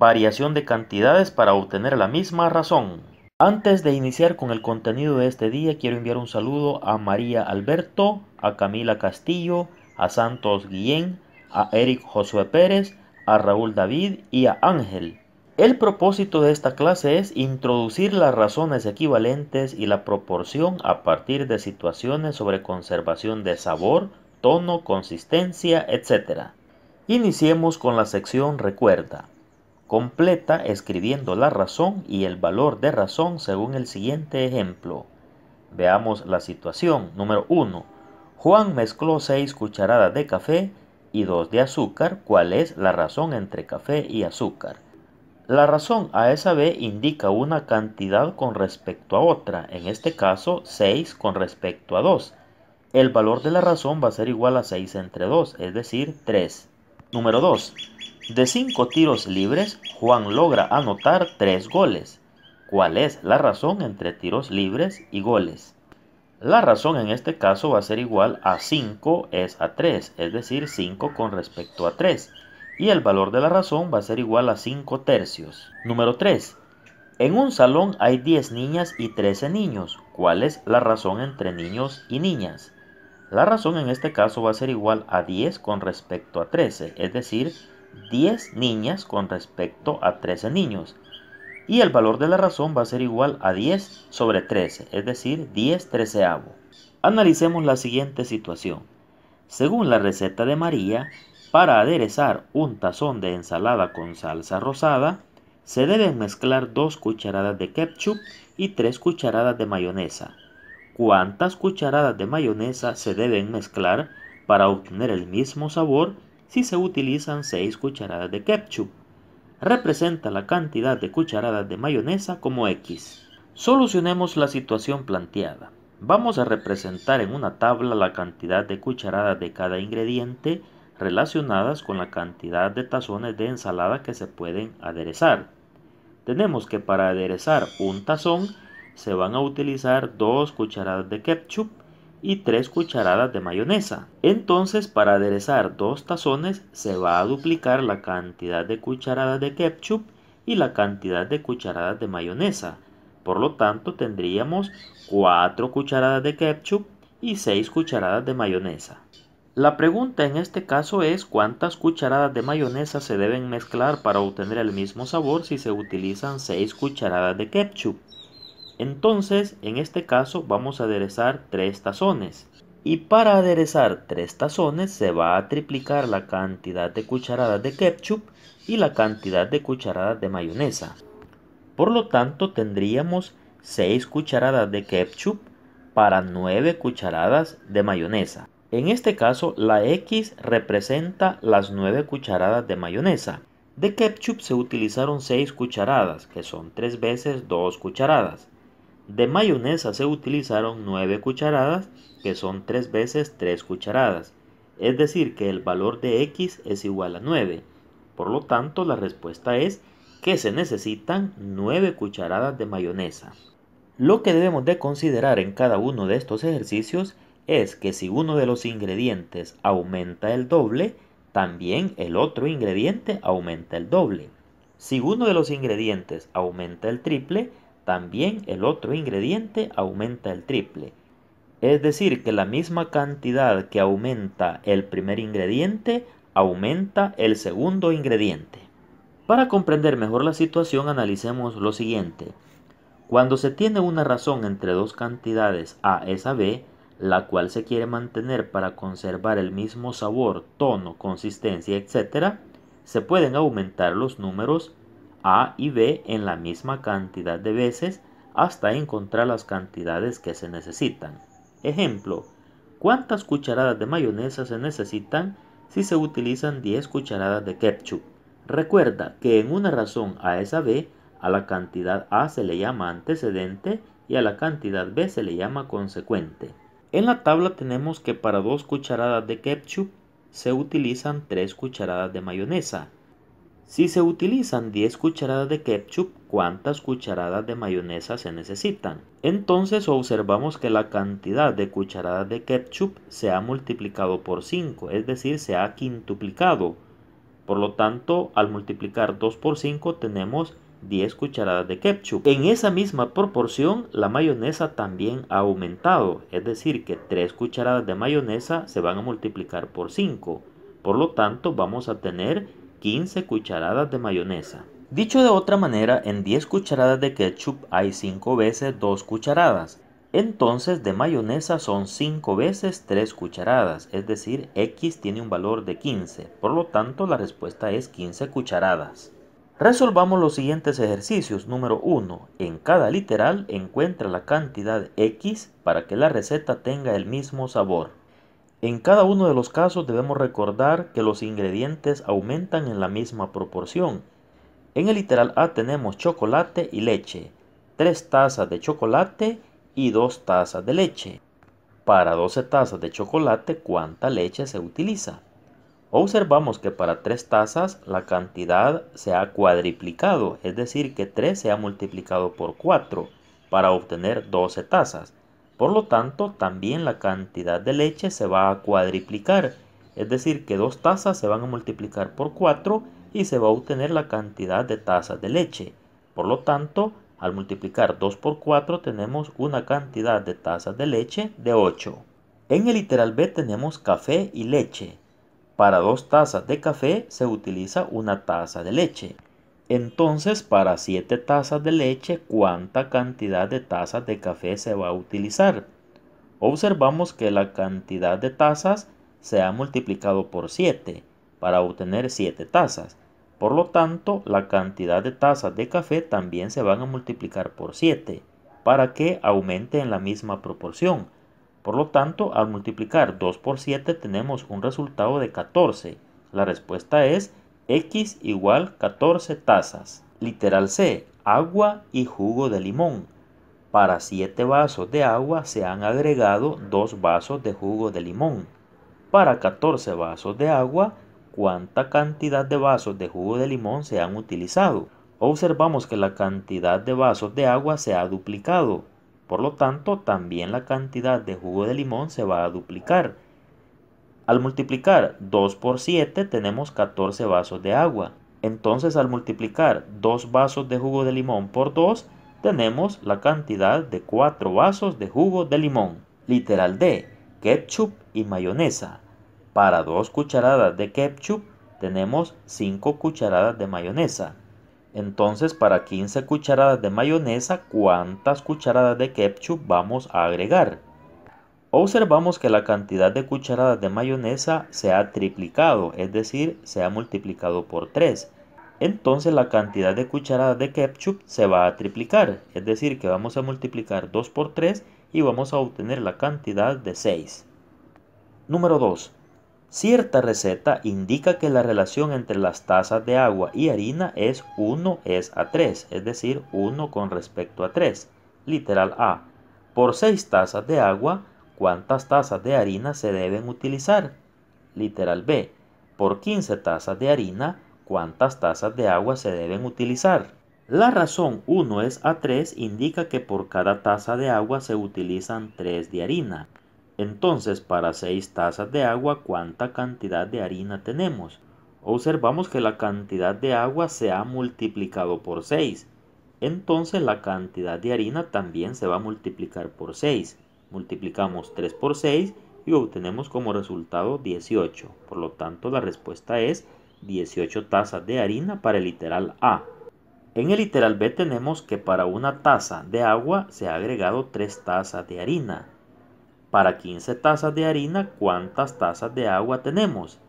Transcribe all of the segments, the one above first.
variación de cantidades para obtener la misma razón. Antes de iniciar con el contenido de este día, quiero enviar un saludo a María Alberto, a Camila Castillo, a Santos Guillén, a Eric Josué Pérez, a Raúl David y a Ángel. El propósito de esta clase es introducir las razones equivalentes y la proporción a partir de situaciones sobre conservación de sabor, tono, consistencia, etc. Iniciemos con la sección recuerda completa escribiendo la razón y el valor de razón según el siguiente ejemplo. Veamos la situación. Número 1. Juan mezcló 6 cucharadas de café y 2 de azúcar. ¿Cuál es la razón entre café y azúcar? La razón a esa B indica una cantidad con respecto a otra, en este caso 6 con respecto a 2. El valor de la razón va a ser igual a 6 entre 2, es decir, 3. Número 2. De cinco tiros libres, Juan logra anotar tres goles. ¿Cuál es la razón entre tiros libres y goles? La razón en este caso va a ser igual a 5 es a 3, es decir, 5 con respecto a 3. Y el valor de la razón va a ser igual a 5 tercios. Número 3. En un salón hay 10 niñas y 13 niños. ¿Cuál es la razón entre niños y niñas? La razón en este caso va a ser igual a 10 con respecto a 13, es decir, 10 niñas con respecto a 13 niños. Y el valor de la razón va a ser igual a 10 sobre 13, es decir, 10 treceavo. Analicemos la siguiente situación. Según la receta de María, para aderezar un tazón de ensalada con salsa rosada, se deben mezclar 2 cucharadas de ketchup y 3 cucharadas de mayonesa. ¿Cuántas cucharadas de mayonesa se deben mezclar para obtener el mismo sabor si se utilizan 6 cucharadas de ketchup. Representa la cantidad de cucharadas de mayonesa como X. Solucionemos la situación planteada. Vamos a representar en una tabla la cantidad de cucharadas de cada ingrediente relacionadas con la cantidad de tazones de ensalada que se pueden aderezar. Tenemos que para aderezar un tazón se van a utilizar 2 cucharadas de ketchup, y 3 cucharadas de mayonesa. Entonces para aderezar dos tazones se va a duplicar la cantidad de cucharadas de ketchup y la cantidad de cucharadas de mayonesa. Por lo tanto tendríamos 4 cucharadas de ketchup y 6 cucharadas de mayonesa. La pregunta en este caso es cuántas cucharadas de mayonesa se deben mezclar para obtener el mismo sabor si se utilizan 6 cucharadas de ketchup. Entonces, en este caso vamos a aderezar tres tazones. Y para aderezar tres tazones se va a triplicar la cantidad de cucharadas de ketchup y la cantidad de cucharadas de mayonesa. Por lo tanto, tendríamos 6 cucharadas de ketchup para 9 cucharadas de mayonesa. En este caso, la X representa las 9 cucharadas de mayonesa. De ketchup se utilizaron 6 cucharadas, que son 3 veces 2 cucharadas. De mayonesa se utilizaron 9 cucharadas, que son 3 veces 3 cucharadas. Es decir, que el valor de x es igual a 9. Por lo tanto, la respuesta es que se necesitan 9 cucharadas de mayonesa. Lo que debemos de considerar en cada uno de estos ejercicios es que si uno de los ingredientes aumenta el doble, también el otro ingrediente aumenta el doble. Si uno de los ingredientes aumenta el triple, también el otro ingrediente aumenta el triple. Es decir, que la misma cantidad que aumenta el primer ingrediente aumenta el segundo ingrediente. Para comprender mejor la situación analicemos lo siguiente. Cuando se tiene una razón entre dos cantidades A es a B, la cual se quiere mantener para conservar el mismo sabor, tono, consistencia, etc., se pueden aumentar los números a y B en la misma cantidad de veces hasta encontrar las cantidades que se necesitan. Ejemplo, ¿cuántas cucharadas de mayonesa se necesitan si se utilizan 10 cucharadas de ketchup? Recuerda que en una razón A es a B, a la cantidad A se le llama antecedente y a la cantidad B se le llama consecuente. En la tabla tenemos que para 2 cucharadas de ketchup se utilizan 3 cucharadas de mayonesa si se utilizan 10 cucharadas de ketchup, ¿cuántas cucharadas de mayonesa se necesitan? Entonces observamos que la cantidad de cucharadas de ketchup se ha multiplicado por 5, es decir, se ha quintuplicado. Por lo tanto, al multiplicar 2 por 5 tenemos 10 cucharadas de ketchup. En esa misma proporción, la mayonesa también ha aumentado, es decir, que 3 cucharadas de mayonesa se van a multiplicar por 5. Por lo tanto, vamos a tener 15 cucharadas de mayonesa. Dicho de otra manera, en 10 cucharadas de ketchup hay 5 veces 2 cucharadas. Entonces de mayonesa son 5 veces 3 cucharadas, es decir, X tiene un valor de 15. Por lo tanto, la respuesta es 15 cucharadas. Resolvamos los siguientes ejercicios. Número 1. En cada literal encuentra la cantidad X para que la receta tenga el mismo sabor. En cada uno de los casos debemos recordar que los ingredientes aumentan en la misma proporción. En el literal A tenemos chocolate y leche, 3 tazas de chocolate y 2 tazas de leche. Para 12 tazas de chocolate, ¿cuánta leche se utiliza? Observamos que para 3 tazas la cantidad se ha cuadriplicado, es decir, que 3 se ha multiplicado por 4 para obtener 12 tazas. Por lo tanto, también la cantidad de leche se va a cuadriplicar, es decir, que dos tazas se van a multiplicar por 4 y se va a obtener la cantidad de tazas de leche. Por lo tanto, al multiplicar 2 por 4 tenemos una cantidad de tazas de leche de 8. En el literal B tenemos café y leche. Para dos tazas de café se utiliza una taza de leche. Entonces, para 7 tazas de leche, ¿cuánta cantidad de tazas de café se va a utilizar? Observamos que la cantidad de tazas se ha multiplicado por 7 para obtener 7 tazas. Por lo tanto, la cantidad de tazas de café también se van a multiplicar por 7 para que aumente en la misma proporción. Por lo tanto, al multiplicar 2 por 7 tenemos un resultado de 14. La respuesta es X igual 14 tazas. Literal C, agua y jugo de limón. Para 7 vasos de agua se han agregado 2 vasos de jugo de limón. Para 14 vasos de agua, ¿cuánta cantidad de vasos de jugo de limón se han utilizado? Observamos que la cantidad de vasos de agua se ha duplicado. Por lo tanto, también la cantidad de jugo de limón se va a duplicar. Al multiplicar 2 por 7 tenemos 14 vasos de agua. Entonces al multiplicar 2 vasos de jugo de limón por 2 tenemos la cantidad de 4 vasos de jugo de limón. Literal D, ketchup y mayonesa. Para 2 cucharadas de ketchup tenemos 5 cucharadas de mayonesa. Entonces para 15 cucharadas de mayonesa, ¿cuántas cucharadas de ketchup vamos a agregar? Observamos que la cantidad de cucharadas de mayonesa se ha triplicado, es decir, se ha multiplicado por 3. Entonces la cantidad de cucharadas de ketchup se va a triplicar, es decir, que vamos a multiplicar 2 por 3 y vamos a obtener la cantidad de 6. Número 2. Cierta receta indica que la relación entre las tazas de agua y harina es 1 es a 3, es decir, 1 con respecto a 3, literal A. Por 6 tazas de agua ¿Cuántas tazas de harina se deben utilizar? Literal B. Por 15 tazas de harina, ¿cuántas tazas de agua se deben utilizar? La razón 1 es A3 indica que por cada taza de agua se utilizan 3 de harina. Entonces, para 6 tazas de agua, ¿cuánta cantidad de harina tenemos? Observamos que la cantidad de agua se ha multiplicado por 6. Entonces, la cantidad de harina también se va a multiplicar por 6. Multiplicamos 3 por 6 y obtenemos como resultado 18. Por lo tanto, la respuesta es 18 tazas de harina para el literal A. En el literal B tenemos que para una taza de agua se ha agregado 3 tazas de harina. Para 15 tazas de harina, ¿cuántas tazas de agua tenemos?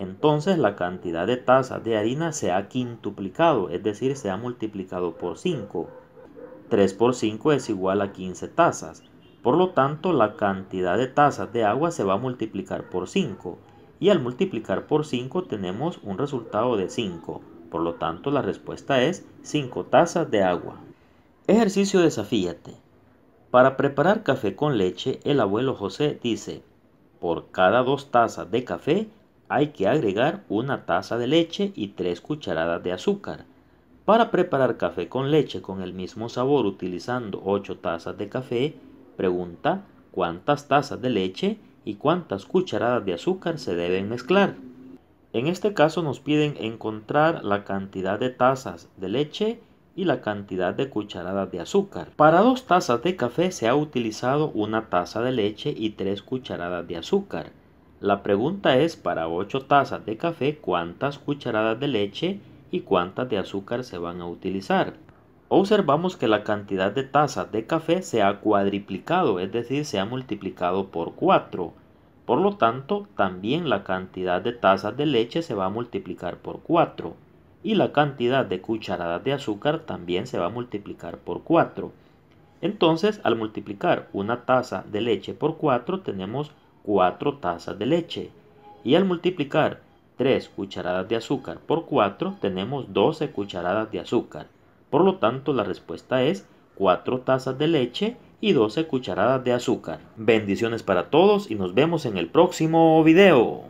Entonces la cantidad de tazas de harina se ha quintuplicado, es decir, se ha multiplicado por 5. 3 por 5 es igual a 15 tazas. Por lo tanto, la cantidad de tazas de agua se va a multiplicar por 5 y al multiplicar por 5 tenemos un resultado de 5. Por lo tanto, la respuesta es 5 tazas de agua. Ejercicio desafíate. Para preparar café con leche, el abuelo José dice, por cada 2 tazas de café hay que agregar una taza de leche y 3 cucharadas de azúcar. Para preparar café con leche con el mismo sabor utilizando 8 tazas de café, Pregunta cuántas tazas de leche y cuántas cucharadas de azúcar se deben mezclar. En este caso nos piden encontrar la cantidad de tazas de leche y la cantidad de cucharadas de azúcar. Para dos tazas de café se ha utilizado una taza de leche y tres cucharadas de azúcar. La pregunta es para ocho tazas de café cuántas cucharadas de leche y cuántas de azúcar se van a utilizar observamos que la cantidad de tazas de café se ha cuadriplicado, es decir, se ha multiplicado por 4. Por lo tanto, también la cantidad de tazas de leche se va a multiplicar por 4 y la cantidad de cucharadas de azúcar también se va a multiplicar por 4. Entonces, al multiplicar una taza de leche por 4 tenemos 4 tazas de leche y al multiplicar 3 cucharadas de azúcar por 4 tenemos 12 cucharadas de azúcar por lo tanto, la respuesta es 4 tazas de leche y 12 cucharadas de azúcar. Bendiciones para todos y nos vemos en el próximo video.